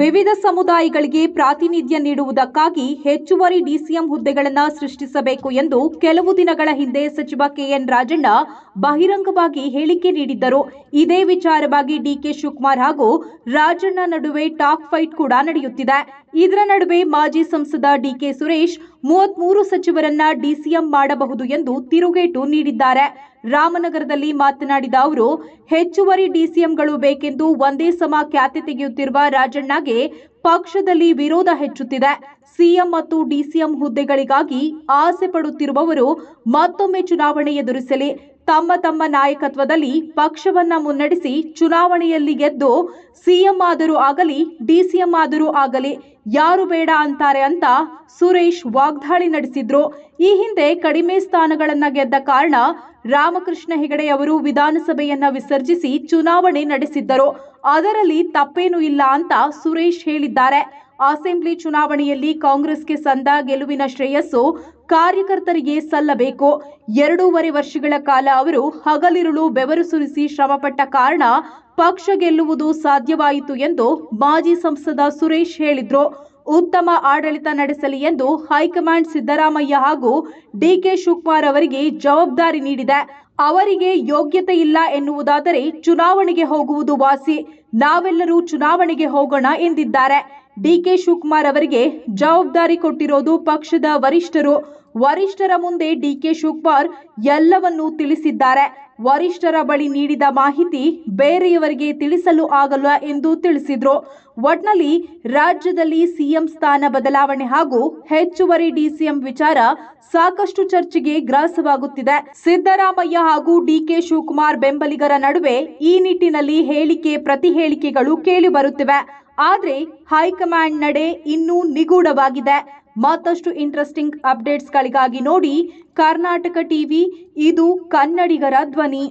ವಿವಿಧ ಸಮುದಾಯಗಳಿಗೆ ಪ್ರಾತಿನಿಧ್ಯ ನೀಡುವುದಕ್ಕಾಗಿ ಹೆಚ್ಚುವರಿ ಡಿಸಿಎಂ ಹುದ್ದೆಗಳನ್ನು ಸೃಷ್ಟಿಸಬೇಕು ಎಂದು ಕೆಲವು ದಿನಗಳ ಹಿಂದೆ ಸಚಿವ ಕೆಎನ್ ರಾಜಣ್ಣ ಬಹಿರಂಗವಾಗಿ ಹೇಳಿಕೆ ನೀಡಿದ್ದರು ಇದೇ ವಿಚಾರವಾಗಿ ಡಿಕೆ ಶಿವಕುಮಾರ್ ಹಾಗೂ ರಾಜಣ್ಣ ನಡುವೆ ಟಾಕ್ ಫೈಟ್ ಕೂಡ ನಡೆಯುತ್ತಿದೆ ಇದರ ನಡುವೆ ಮಾಜಿ ಸಂಸದ ಡಿಕೆ ಸುರೇಶ್ ಮೂವತ್ಮೂರು ಸಚಿವರನ್ನ ಡಿಸಿಎಂ ಮಾಡಬಹುದು ಎಂದು ತಿರುಗೇಟು ನೀಡಿದ್ದಾರೆ ರಾಮನಗರದಲ್ಲಿ ಮಾತನಾಡಿದ ಅವರು ಹೆಚ್ಚುವರಿ ಡಿಸಿಎಂಗಳು ಬೇಕೆಂದು ಒಂದೇ ಸಮ ಖ್ಯಾತೆ ತೆಗೆಯುತ್ತಿರುವ ರಾಜಣ್ಣಗೆ ಪಕ್ಷದಲ್ಲಿ ವಿರೋಧ ಹೆಚ್ಚುತ್ತಿದೆ ಸಿಎಂ ಮತ್ತು ಡಿಸಿಎಂ ಹುದ್ದೆಗಳಿಗಾಗಿ ಆಸೆ ಪಡುತ್ತಿರುವವರು ಮತ್ತೊಮ್ಮೆ ಚುನಾವಣೆ ಎದುರಿಸಲಿ ತಮ್ಮ ತಮ್ಮ ನಾಯಕತ್ವದಲ್ಲಿ ಪಕ್ಷವನ್ನ ಮುನ್ನಡೆಸಿ ಚುನಾವಣೆಯಲ್ಲಿ ಗೆದ್ದು ಸಿಎಂ ಆದರೂ ಆಗಲಿ ಡಿಸಿಎಂ ಆದರೂ ಆಗಲಿ ಯಾರು ಬೇಡ ಅಂತಾರೆ ಅಂತ ಸುರೇಶ್ ವಾಗ್ದಾಳಿ ನಡೆಸಿದ್ರು ಈ ಹಿಂದೆ ಕಡಿಮೆ ಸ್ಥಾನಗಳನ್ನ ಗೆದ್ದ ಕಾರಣ ರಾಮಕೃಷ್ಣ ಹೆಗಡೆ ಅವರು ವಿಧಾನಸಭೆಯನ್ನ ವಿಸರ್ಜಿಸಿ ಚುನಾವಣೆ ನಡೆಸಿದ್ದರು ಅದರಲ್ಲಿ ತಪ್ಪೇನೂ ಇಲ್ಲ ಅಂತ ಸುರೇಶ್ ಹೇಳಿದ್ದಾರೆ ಅಸೆಂಬ್ಲಿ ಚುನಾವಣೆಯಲ್ಲಿ ಕಾಂಗ್ರೆಸ್ಗೆ ಸಂದ ಗೆಲುವಿನ ಶ್ರೇಯಸ್ಸು ಕಾರ್ಯಕರ್ತರಿಗೆ ಸಲ್ಲಬೇಕು ಎರಡೂವರೆ ವರ್ಷಗಳ ಕಾಲ ಅವರು ಹಗಲಿರುಳು ಬೆವರು ಸುರಿಸಿ ಶ್ರಮಪಟ್ಟ ಕಾರಣ ಪಕ್ಷ ಗೆಲ್ಲುವುದು ಸಾಧ್ಯವಾಯಿತು ಎಂದು ಮಾಜಿ ಸಂಸದ ಸುರೇಶ್ ಹೇಳಿದ್ರು ಉತ್ತಮ ಆಡಳಿತ ನಡೆಸಲಿ ಎಂದು ಹೈಕಮಾಂಡ್ ಸಿದ್ದರಾಮಯ್ಯ ಹಾಗೂ ಡಿಕೆ ಶಿವಕುಮಾರ್ ಅವರಿಗೆ ಜವಾಬ್ದಾರಿ ನೀಡಿದೆ ಅವರಿಗೆ ಯೋಗ್ಯತೆ ಇಲ್ಲ ಎನ್ನುವುದಾದರೆ ಚುನಾವಣೆಗೆ ಹೋಗುವುದು ವಾಸಿ ನಾವೆಲ್ಲರೂ ಚುನಾವಣೆಗೆ ಹೋಗೋಣ ಎಂದಿದ್ದಾರೆ ಡಿಕೆ ಶಿವಕುಮಾರ್ ಅವರಿಗೆ ಜವಾಬ್ದಾರಿ ಕೊಟ್ಟಿರೋದು ಪಕ್ಷದ ವರಿಷ್ಠರು ವರಿಷ್ಠರ ಮುಂದೆ ಡಿಕೆ ಶಿವಕುಮಾರ್ ಎಲ್ಲವನ್ನೂ ತಿಳಿಸಿದ್ದಾರೆ ವರಿಷ್ಠರ ಬಳಿ ನೀಡಿದ ಮಾಹಿತಿ ಬೇರೆಯವರಿಗೆ ತಿಳಿಸಲು ಆಗಲ್ಲ ಎಂದು ತಿಳಿಸಿದ್ರು ಒಟ್ನಲ್ಲಿ ರಾಜ್ಯದಲ್ಲಿ ಸಿಎಂ ಸ್ಥಾನ ಬದಲಾವಣೆ ಹಾಗೂ ಹೆಚ್ಚುವರಿ ಡಿಸಿಎಂ ವಿಚಾರ ಸಾಕಷ್ಟು ಚರ್ಚೆಗೆ ಗ್ರಾಸವಾಗುತ್ತಿದೆ ಸಿದ್ದರಾಮಯ್ಯ ಹಾಗೂ ಡಿಕೆ ಶಿವಕುಮಾರ್ ಬೆಂಬಲಿಗರ ನಡುವೆ ಈ ನಿಟ್ಟಿನಲ್ಲಿ ಹೇಳಿಕೆ ಪ್ರತಿ ಹೇಳಿಕೆಗಳು ಕೇಳಿಬರುತ್ತಿವೆ ಆದರೆ ಹೈಕಮಾಂಡ್ ನಡೆ ಇನ್ನೂ ನಿಗೂಢವಾಗಿದೆ ಮತ್ತಷ್ಟು ಇಂಟ್ರೆಸ್ಟಿಂಗ್ ಅಪ್ಡೇಟ್ಸ್ಗಳಿಗಾಗಿ ನೋಡಿ ಕರ್ನಾಟಕ ಟಿವಿ ಇದು ಕನ್ನಡಿಗರ ಧ್ವನಿ